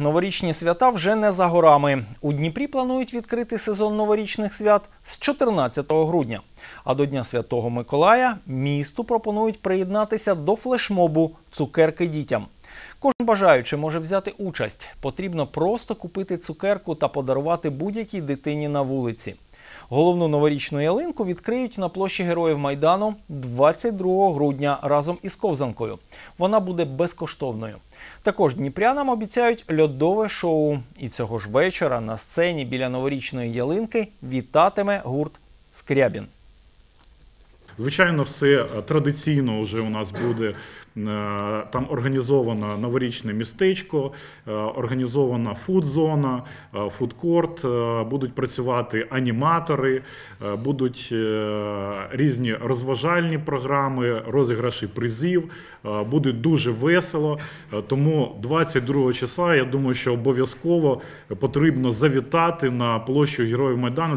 Новорічні свята вже не за горами. У Дніпрі планують відкрити сезон новорічних свят з 14 грудня. А до Дня Святого Миколая місту пропонують приєднатися до флешмобу Цукерки дітям. Кожен бажаючий може взяти участь. Потрібно просто купити цукерку та подарувати будь-якій дитині на вулиці. Головну новорічну ялинку відкриють на площі Героїв Майдану 22 грудня разом із ковзанкою. Вона буде безкоштовною. Також дніпрянам обіцяють льодове шоу. І цього ж вечора на сцені біля новорічної ялинки вітатиме гурт Скрябін. Звичайно, все е, традиційно вже у нас буде е, там організовано новорічне містечко, е, організована фуд-зона, фудкорт, будуть працювати аніматори, будуть різні розважальні програми, розіграші призів. Буде дуже весело. Тому 22 числа я думаю, що обов'язково потрібно завітати на площу Героїв Майдану.